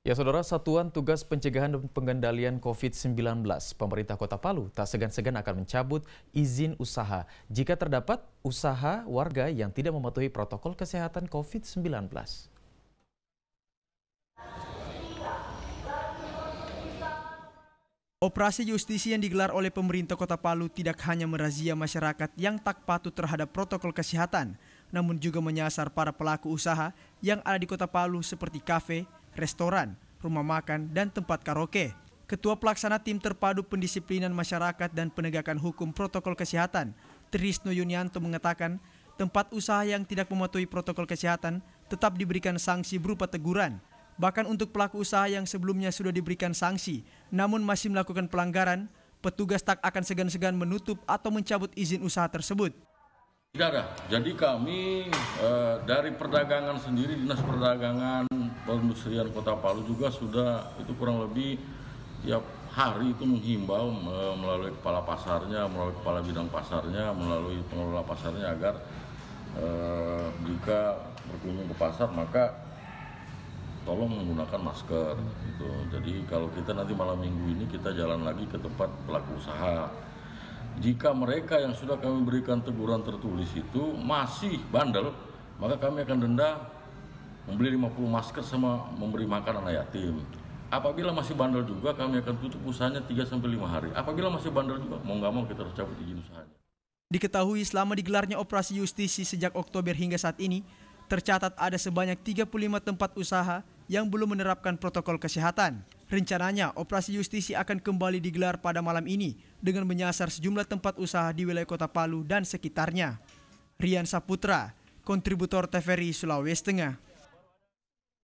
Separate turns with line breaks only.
Ya saudara, Satuan Tugas Pencegahan dan Pengendalian COVID-19 pemerintah Kota Palu tak segan-segan akan mencabut izin usaha jika terdapat usaha warga yang tidak mematuhi protokol kesehatan COVID-19.
Operasi justisi yang digelar oleh pemerintah Kota Palu tidak hanya merazia masyarakat yang tak patuh terhadap protokol kesehatan, namun juga menyasar para pelaku usaha yang ada di Kota Palu seperti kafe, restoran, rumah makan, dan tempat karaoke. Ketua Pelaksana Tim Terpadu Pendisiplinan Masyarakat dan Penegakan Hukum Protokol Kesehatan, Trisno Yunianto mengatakan, tempat usaha yang tidak mematuhi protokol kesehatan tetap diberikan sanksi berupa teguran. Bahkan untuk pelaku usaha yang sebelumnya sudah diberikan sanksi, namun masih melakukan pelanggaran, petugas tak akan segan-segan menutup atau mencabut izin usaha tersebut.
Tidak ada. Jadi kami e, dari perdagangan sendiri, dinas perdagangan perindustrian Kota Palu juga sudah itu kurang lebih tiap hari itu menghimbau melalui kepala pasarnya, melalui kepala bidang pasarnya, melalui pengelola pasarnya agar eh, jika berkunjung ke pasar maka tolong menggunakan masker gitu. Jadi kalau kita nanti malam minggu ini kita jalan lagi ke tempat pelaku usaha. Jika mereka yang sudah kami berikan teguran tertulis itu masih bandel, maka kami akan denda membeli 50 masker sama memberi makan anak yatim. Apabila masih bandel juga kami akan tutup usahanya 3 sampai 5 hari. Apabila masih bandel juga mau nggak mau kita harus cabut izin usahanya. Diketahui selama digelarnya operasi justisi
sejak Oktober hingga saat ini, tercatat ada sebanyak 35 tempat usaha yang belum menerapkan protokol kesehatan. Rencananya, operasi justisi akan kembali digelar pada malam ini dengan menyasar sejumlah tempat usaha di wilayah kota Palu dan sekitarnya. Rian Saputra, kontributor TVRI Sulawesi Tengah.